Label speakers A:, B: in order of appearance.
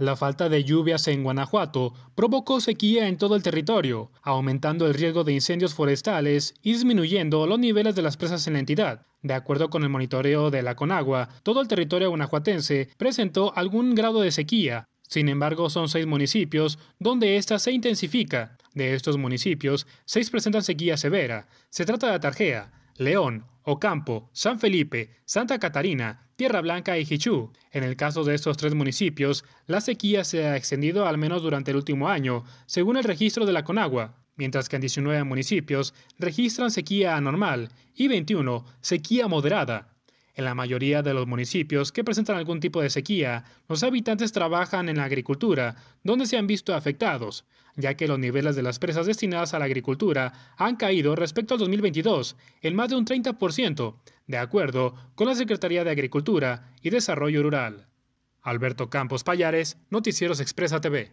A: La falta de lluvias en Guanajuato provocó sequía en todo el territorio, aumentando el riesgo de incendios forestales y disminuyendo los niveles de las presas en la entidad. De acuerdo con el monitoreo de la Conagua, todo el territorio guanajuatense presentó algún grado de sequía. Sin embargo, son seis municipios donde esta se intensifica. De estos municipios, seis presentan sequía severa. Se trata de Atarjea, León, Ocampo, San Felipe, Santa Catarina, Tierra Blanca y Hichú. En el caso de estos tres municipios, la sequía se ha extendido al menos durante el último año, según el registro de la Conagua, mientras que en 19 municipios registran sequía anormal y 21 sequía moderada. En la mayoría de los municipios que presentan algún tipo de sequía, los habitantes trabajan en la agricultura, donde se han visto afectados, ya que los niveles de las presas destinadas a la agricultura han caído respecto al 2022 en más de un 30%, de acuerdo con la Secretaría de Agricultura y Desarrollo Rural. Alberto Campos Payares, Noticieros Expresa TV.